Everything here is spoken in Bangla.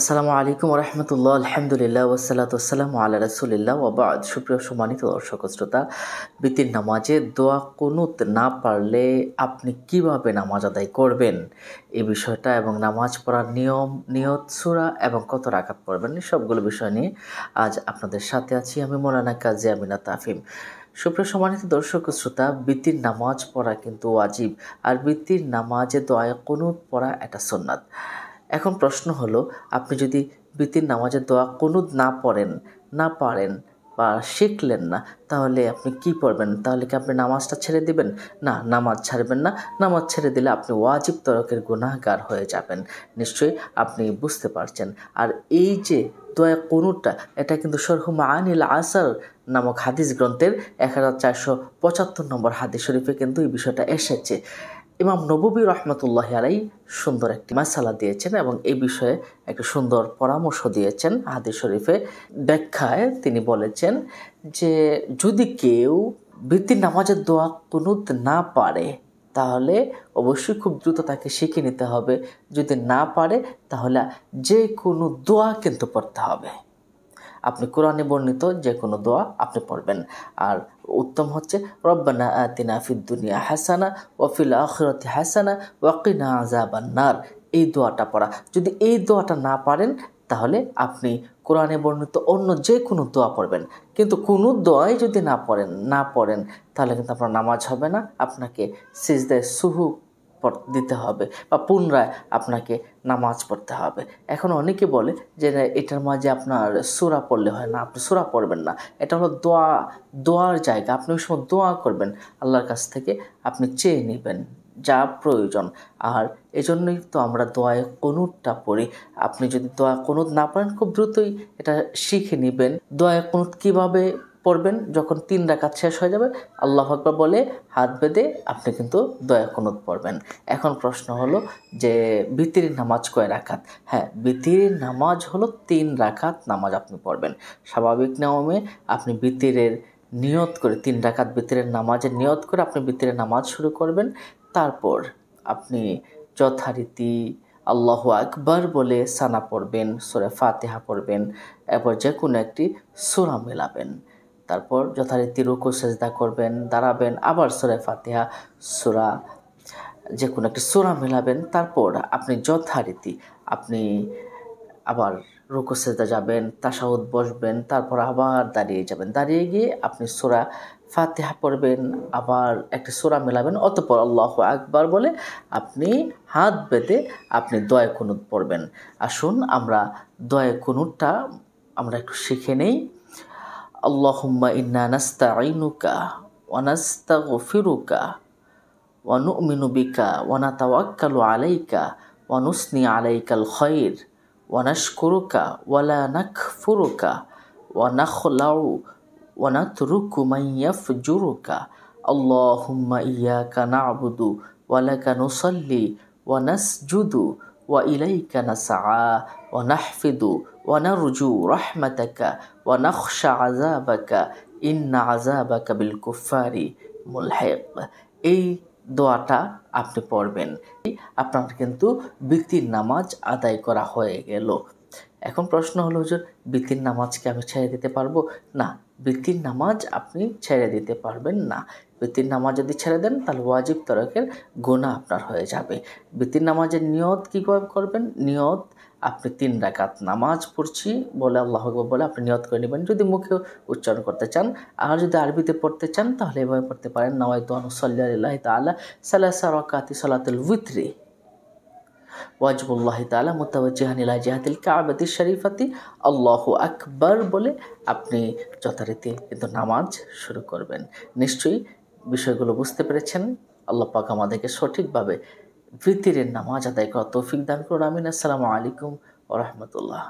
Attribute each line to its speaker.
Speaker 1: আসসালামু আলাইকুম রহমতুল্লাহ আলহামদুলিল্লাহ ওসালাত আসসালাম আল্লাহ রসুলিল্লাহ ওবাদ সুপ্রিয় সম্মানিত দর্শক শ্রোতা বৃত্তির নামাজে দোয়া কুনুত না পারলে আপনি কিভাবে নামাজ আদায় করবেন এই বিষয়টা এবং নামাজ পড়ার নিয়ম নিয়ত সুরা এবং কত রাখাত পড়বেন সবগুলো বিষয় নিয়ে আজ আপনাদের সাথে আছি আমি মোলানা কাজী আমিনা তাফিম সুপ্রিয় সম্মানিত দর্শক শ্রোতা বৃত্তির নামাজ পড়া কিন্তু ওয়াজিব আর বৃত্তির নামাজে দোয়া কুনুত পড়া এটা সন্ন্যাত এখন প্রশ্ন হলো আপনি যদি বিতির নামাজের দোয়া কোনো না পড়েন না পারেন বা শিখলেন না তাহলে আপনি কি পড়বেন তাহলে কি আপনি নামাজটা ছেড়ে দিবেন না নামাজ ছাড়বেন না নামাজ ছেড়ে দিলে আপনি ওয়াজিব তরকের গুণাহগার হয়ে যাবেন নিশ্চয়ই আপনি বুঝতে পারছেন আর এই যে দোয়া কোনোটা এটা কিন্তু সরহুমা আনিল আসার নামক হাদিস গ্রন্থের এক হাজার চারশো পঁচাত্তর নম্বর হাদিস শরীফে কিন্তু এই বিষয়টা এসেছে ইমাম নবী রহমতুল্লাহ আলাই সুন্দর একটি মাসালা দিয়েছেন এবং এই বিষয়ে একটা সুন্দর পরামর্শ দিয়েছেন হাদি শরীফে ব্যাখ্যায় তিনি বলেছেন যে যদি কেউ বৃত্তি নামাজের দোয়া কুনুত না পারে তাহলে অবশ্যই খুব দ্রুত তাকে শিখে নিতে হবে যদি না পারে তাহলে যে কোনো দোয়া কিন্তু পড়তে হবে আপনি কোরআনে বর্ণিত যে কোনো দোয়া আপনি পড়বেন আর উত্তম হচ্ছে রব্বানা আতিনা দুনিয়া হাসানা ওয়াফিল আখরতি হাসানা ওয়াকিনা আজাবান্নার এই দোয়াটা পড়া যদি এই দোয়াটা না পারেন তাহলে আপনি কোরআনে বর্ণিত অন্য যে কোনো দোয়া পড়বেন কিন্তু কোনো দোয়াই যদি না পড়েন না পড়েন তাহলে কিন্তু আপনার নামাজ হবে না আপনাকে সিজদায় সুহু দিতে হবে বা পুনরায় আপনাকে নামাজ পড়তে হবে এখন অনেকে বলে যে এটার মাঝে আপনার সোরা পড়লে হয় না আপনি সোরা পড়বেন না এটা হলো দোয়া দোয়ার জায়গা আপনি ওই সময় দোয়া করবেন আল্লাহর কাছ থেকে আপনি চেয়ে নেবেন যা প্রয়োজন আর এজন্যই তো আমরা দোয়ায় কনুদটা পড়ি আপনি যদি দোয়া কনুদ না পারেন খুব দ্রুতই এটা শিখে নেবেন দোয়ায় কনুদ কীভাবে পড়বেন যখন তিন রাখাত শেষ হয়ে যাবে আল্লাহ আকবর বলে হাত বেঁধে আপনি কিন্তু দয়া কনুদ পড়বেন এখন প্রশ্ন হলো যে বিতির নামাজ কয় রাখাত হ্যাঁ বিতির নামাজ হলো তিন রাখাত নামাজ আপনি পড়বেন স্বাভাবিক নিয়মে আপনি বিতিরের নিয়ত করে তিন রাখাত বিতিরের নামাজের নিয়ত করে আপনি বিতিরের নামাজ শুরু করবেন তারপর আপনি যথারীতি আল্লাহ আকবর বলে সানা পড়বেন সোরে ফাতেহা পড়বেন এরপর যে কোনো একটি সোরা মেলাবেন তারপর যথারীতি রুকু সেজদা করবেন দাঁড়াবেন আবার সুরে ফাতিহা সুরা যে কোনো একটি সুরা মেলাবেন তারপর আপনি যথারীতি আপনি আবার রুকু সেজদা যাবেন তাসাউদ বসবেন তারপর আবার দাঁড়িয়ে যাবেন দাঁড়িয়ে গিয়ে আপনি সোরা ফাতেহা পড়বেন আবার একটি সোরা মেলাবেন অতপর আল্লাহ আকবার বলে আপনি হাত বেঁধে আপনি দয়া কুনুদ পড়বেন আসুন আমরা দয়া কুনুদটা আমরা একটু শিখে নেই اللهم إنا نستعينك ونستغفرك ونؤمن بك ونتوكل عليك ونثني عليك الخير ونشكرك ولا نكفرك ونخلع ونترك من يفجرك اللهم إياك نعبد ولك نصلي ونسجد وإليك نسعى ونحفظ ونرجو رحمتك ونخشى عذابك إن عذابك بالكفار ملحق এই দোয়াটা আপনি পড়বেন আপনার কিন্তু ব্যক্তির নামাজ আদায় করা হয়ে গেল এখন প্রশ্ন হলো হুজুর বৃত্তির নামাজকে আমি ছেড়ে দিতে পারবো না বৃত্তির নামাজ আপনি ছেড়ে দিতে পারবেন না বৃত্তির নামাজ যদি ছেড়ে দেন তাহলে ওয়াজিব তরকের গোনা আপনার হয়ে যাবে বৃত্তির নামাজের নিয়ত কীভাবে করবেন নিয়ত আপনি তিন রাকাত নামাজ পড়ছি বলে আল্লাহ বলে আপনি নিয়ত করে নেবেন যদি মুখে উচ্চারণ করতে চান আর যদি আরবিতে পড়তে চান তাহলে এভাবে পড়তে পারেন নওয়াই তো আনুসল্লাহ সাল্লাহ সারকাতি সলাতুল উইত্রি ওয়াজবুল্লাহ তালা মোতাবজিহানিলা জিহাতিল কাবাতি শরীফাতি আল্লাহ আকবর বলে আপনি যথারীতি কিন্তু নামাজ শুরু করবেন নিশ্চয়ই বিষয়গুলো বুঝতে পেরেছেন আল্লাহ পাক আমাদেরকে সঠিকভাবে ভিতিরের নামাজ আদায় করা তৌফিক দান করুন আমিন আসসালামু আলাইকুম ও রহমতুল্লাহ